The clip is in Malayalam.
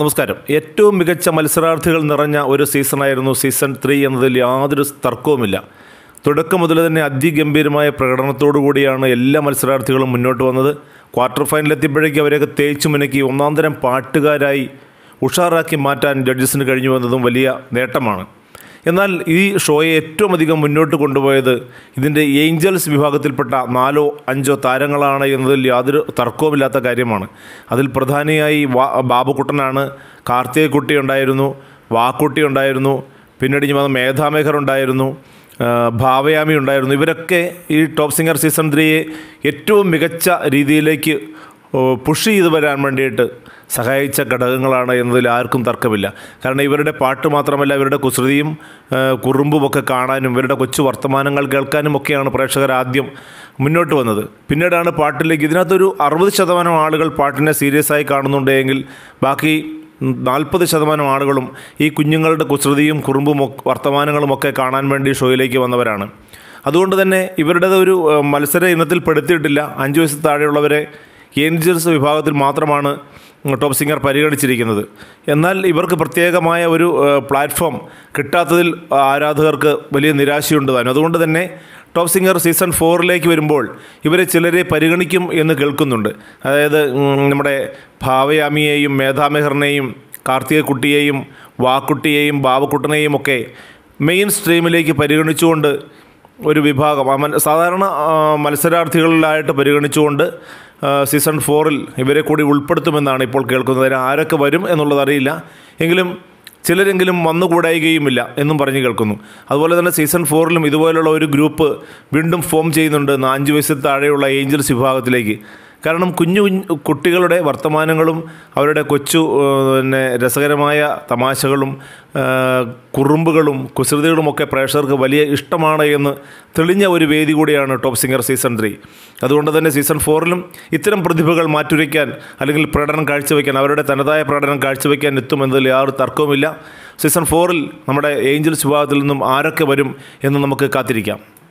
നമസ്കാരം ഏറ്റവും മികച്ച മത്സരാർത്ഥികൾ നിറഞ്ഞ ഒരു സീസണായിരുന്നു സീസൺ ത്രീ എന്നതിൽ യാതൊരു തർക്കവുമില്ല തുടക്കം മുതൽ തന്നെ അതിഗംഭീരമായ പ്രകടനത്തോടുകൂടിയാണ് എല്ലാ മത്സരാർത്ഥികളും മുന്നോട്ട് വന്നത് ക്വാർട്ടർ ഫൈനലെത്തിയപ്പോഴേക്കും അവരെയൊക്കെ തേച്ചു മുനക്കി ഒന്നാം തരം പാട്ടുകാരായി ഉഷാറാക്കി മാറ്റാൻ ജഡ്ജസിന് കഴിഞ്ഞു വന്നതും വലിയ നേട്ടമാണ് എന്നാൽ ഈ ഷോയെ ഏറ്റവും അധികം മുന്നോട്ട് കൊണ്ടുപോയത് ഇതിൻ്റെ ഏഞ്ചൽസ് വിഭാഗത്തിൽപ്പെട്ട നാലോ അഞ്ചോ താരങ്ങളാണ് എന്നതിൽ യാതൊരു തർക്കവുമില്ലാത്ത കാര്യമാണ് അതിൽ പ്രധാനിയായി ബാബുക്കുട്ടനാണ് കാർത്തിക കുട്ടി ഉണ്ടായിരുന്നു വാക്കുട്ടി ഉണ്ടായിരുന്നു പിന്നീട് ഇനി വന്ന മേധാമേഖർ ഉണ്ടായിരുന്നു ഭാവയാമി ഉണ്ടായിരുന്നു ഇവരൊക്കെ ഈ ടോപ്പ് സിംഗർ സീസൺ ത്രീയെ ഏറ്റവും മികച്ച രീതിയിലേക്ക് പുഷ് ചെയ്ത് വരാൻ വേണ്ടിയിട്ട് സഹായിച്ച ഘടകങ്ങളാണ് എന്നതിൽ ആർക്കും തർക്കമില്ല കാരണം ഇവരുടെ പാട്ട് മാത്രമല്ല ഇവരുടെ കുസൃതിയും ഒക്കെ കാണാനും ഇവരുടെ കൊച്ചു വർത്തമാനങ്ങൾ കേൾക്കാനും ഒക്കെയാണ് പ്രേക്ഷകർ ആദ്യം മുന്നോട്ട് വന്നത് പിന്നീടാണ് പാട്ടിലേക്ക് ഇതിനകത്തൊരു അറുപത് ശതമാനം ആളുകൾ പാട്ടിനെ സീരിയസ് ആയി കാണുന്നുണ്ടെങ്കിൽ ബാക്കി നാൽപ്പത് ശതമാനം ആളുകളും ഈ കുഞ്ഞുങ്ങളുടെ കുസൃതിയും കുറുമ്പും വർത്തമാനങ്ങളുമൊക്കെ കാണാൻ വേണ്ടി ഷോയിലേക്ക് വന്നവരാണ് അതുകൊണ്ട് തന്നെ ഇവരുടേത് ഒരു മത്സര ഇനത്തിൽ പെടുത്തിയിട്ടില്ല അഞ്ച് വയസ്സ് താഴെയുള്ളവരെ ഏഞ്ചൽസ് വിഭാഗത്തിൽ മാത്രമാണ് ടോപ് സിംഗർ പരിഗണിച്ചിരിക്കുന്നത് എന്നാൽ ഇവർക്ക് പ്രത്യേകമായ ഒരു പ്ലാറ്റ്ഫോം കിട്ടാത്തതിൽ ആരാധകർക്ക് വലിയ നിരാശയുണ്ട് താനും അതുകൊണ്ട് തന്നെ ടോപ്പ് സിംഗർ സീസൺ ഫോറിലേക്ക് വരുമ്പോൾ ഇവരെ ചിലരെ പരിഗണിക്കും എന്ന് കേൾക്കുന്നുണ്ട് അതായത് നമ്മുടെ ഭാവയാമിയെയും മേധാമെഹറിനെയും കാർത്തികക്കുട്ടിയെയും വാക്കുട്ടിയെയും ബാബുക്കുട്ടനെയും ഒക്കെ മെയിൻ സ്ട്രീമിലേക്ക് പരിഗണിച്ചുകൊണ്ട് ഒരു വിഭാഗം സാധാരണ മത്സരാർത്ഥികളിലായിട്ട് പരിഗണിച്ചുകൊണ്ട് സീസൺ ഫോറിൽ ഇവരെ കൂടി ഉൾപ്പെടുത്തുമെന്നാണ് ഇപ്പോൾ കേൾക്കുന്നത് ആരൊക്കെ വരും എന്നുള്ളത് അറിയില്ല എങ്കിലും ചിലരെങ്കിലും വന്നുകൂടായികയുമില്ല എന്നും പറഞ്ഞു കേൾക്കുന്നു അതുപോലെ തന്നെ സീസൺ ഫോറിലും ഇതുപോലുള്ള ഒരു ഗ്രൂപ്പ് വീണ്ടും ഫോം ചെയ്യുന്നുണ്ട് അഞ്ച് വയസ്സിൽ താഴെയുള്ള ഏഞ്ചൽസ് വിഭാഗത്തിലേക്ക് കാരണം കുഞ്ഞു കുട്ടികളുടെ വർത്തമാനങ്ങളും അവരുടെ കൊച്ചു പിന്നെ രസകരമായ തമാശകളും കുറുമ്പുകളും കുസൃതികളുമൊക്കെ പ്രേക്ഷകർക്ക് വലിയ ഇഷ്ടമാണ് എന്ന് തെളിഞ്ഞ ഒരു വേദി കൂടിയാണ് ടോപ്പ് സിംഗർ സീസൺ ത്രീ അതുകൊണ്ട് തന്നെ സീസൺ ഫോറിലും ഇത്തരം പ്രതിഭകൾ മാറ്റുരയ്ക്കാൻ അല്ലെങ്കിൽ പ്രകടനം കാഴ്ചവെക്കാൻ അവരുടെ തനതായ പ്രകടനം കാഴ്ചവെക്കാൻ എത്തുമെന്നതിൽ യാതൊരു തർക്കവുമില്ല സീസൺ ഫോറിൽ നമ്മുടെ ഏഞ്ചൽസ് വിഭാഗത്തിൽ നിന്നും ആരൊക്കെ വരും എന്ന് നമുക്ക് കാത്തിരിക്കാം